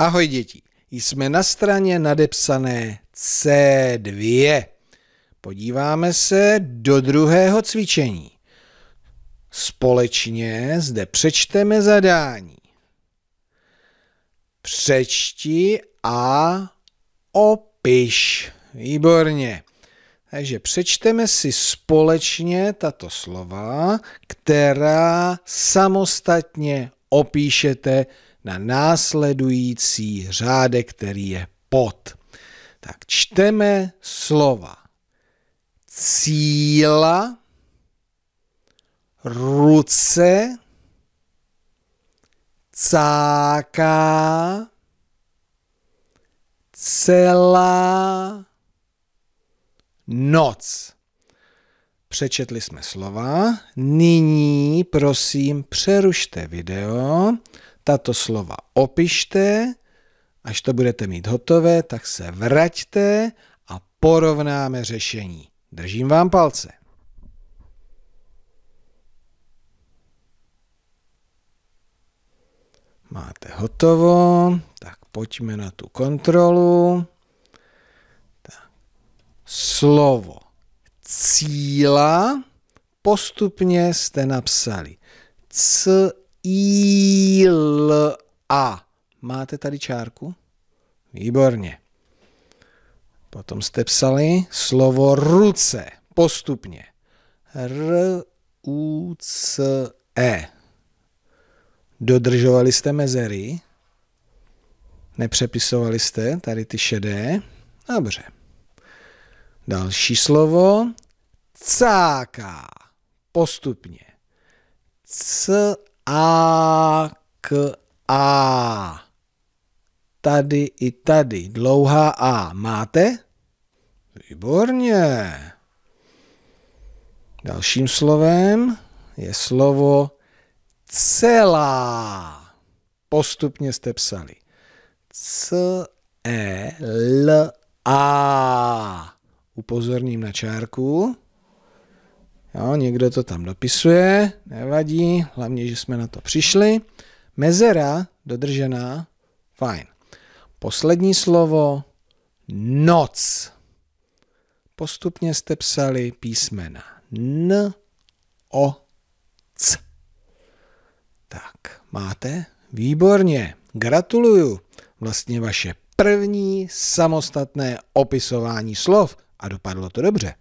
Ahoj děti, jsme na straně nadepsané C2. Podíváme se do druhého cvičení. Společně zde přečteme zadání. Přečti a opiš. Výborně. Takže přečteme si společně tato slova, která samostatně opíšete na následující řádek, který je pod. Tak čteme slova cíla, ruce, cáká, celá noc. Přečetli jsme slova. Nyní prosím přerušte video tato slova opište, až to budete mít hotové, tak se vraťte a porovnáme řešení. Držím vám palce. Máte hotovo, tak pojďme na tu kontrolu. Tak. Slovo cíla postupně jste napsali C ILA. Máte tady čárku? Výborně. Potom jste psali slovo ruce postupně. R, U, C, E. Dodržovali jste mezery? Nepřepisovali jste tady ty šedé? Dobře. Další slovo. Cáká. Postupně. C, a, k, a. Tady i tady. Dlouhá A. Máte? Výborně. Dalším slovem je slovo celá. Postupně jste psali. C, E, L, A. Upozorním na čárku. Jo, někdo to tam dopisuje, nevadí, hlavně, že jsme na to přišli. Mezera dodržená, fajn. Poslední slovo, noc. Postupně jste psali písmena N, O, C. Tak, máte? Výborně, gratuluju. Vlastně vaše první samostatné opisování slov a dopadlo to dobře.